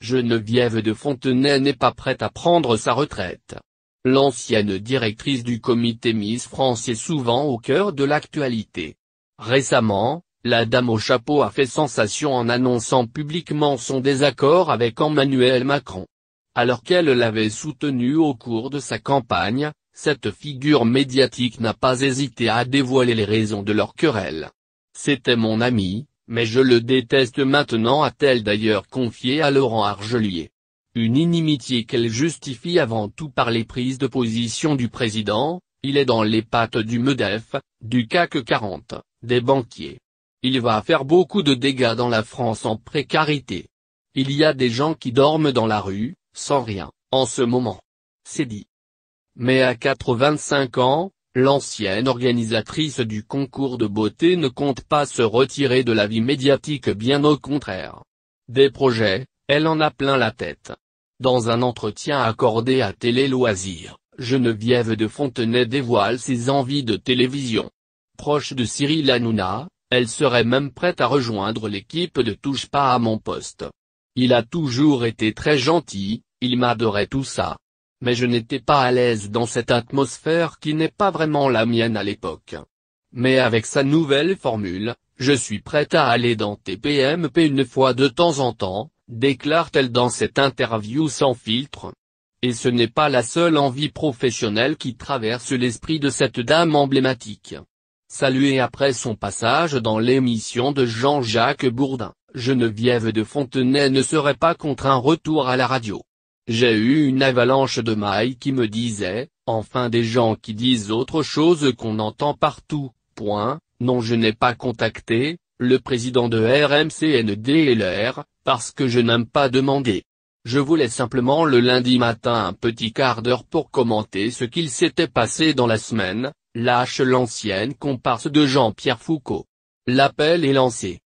Geneviève de Fontenay n'est pas prête à prendre sa retraite. L'ancienne directrice du comité Miss France est souvent au cœur de l'actualité. Récemment, la dame au chapeau a fait sensation en annonçant publiquement son désaccord avec Emmanuel Macron. Alors qu'elle l'avait soutenu au cours de sa campagne, cette figure médiatique n'a pas hésité à dévoiler les raisons de leur querelle. C'était mon ami, mais je le déteste maintenant a-t-elle d'ailleurs confié à Laurent Argelier. Une inimitié qu'elle justifie avant tout par les prises de position du président, il est dans les pattes du MEDEF, du CAC 40, des banquiers. Il va faire beaucoup de dégâts dans la France en précarité. Il y a des gens qui dorment dans la rue, sans rien, en ce moment. C'est dit. Mais à 85 ans, l'ancienne organisatrice du concours de beauté ne compte pas se retirer de la vie médiatique bien au contraire. Des projets, elle en a plein la tête. Dans un entretien accordé à Télé Loisirs, Geneviève de Fontenay dévoile ses envies de télévision. Proche de Cyril Hanouna, elle serait même prête à rejoindre l'équipe de Touche pas à mon poste. Il a toujours été très gentil, il m'adorait tout ça mais je n'étais pas à l'aise dans cette atmosphère qui n'est pas vraiment la mienne à l'époque. Mais avec sa nouvelle formule, je suis prête à aller dans TPMP une fois de temps en temps, déclare-t-elle dans cette interview sans filtre. Et ce n'est pas la seule envie professionnelle qui traverse l'esprit de cette dame emblématique. Saluée après son passage dans l'émission de Jean-Jacques Bourdin, Geneviève de Fontenay ne serait pas contre un retour à la radio. J'ai eu une avalanche de mailles qui me disaient, enfin des gens qui disent autre chose qu'on entend partout, point, non je n'ai pas contacté, le président de RMCNDLR, parce que je n'aime pas demander. Je voulais simplement le lundi matin un petit quart d'heure pour commenter ce qu'il s'était passé dans la semaine, lâche l'ancienne comparse de Jean-Pierre Foucault. L'appel est lancé.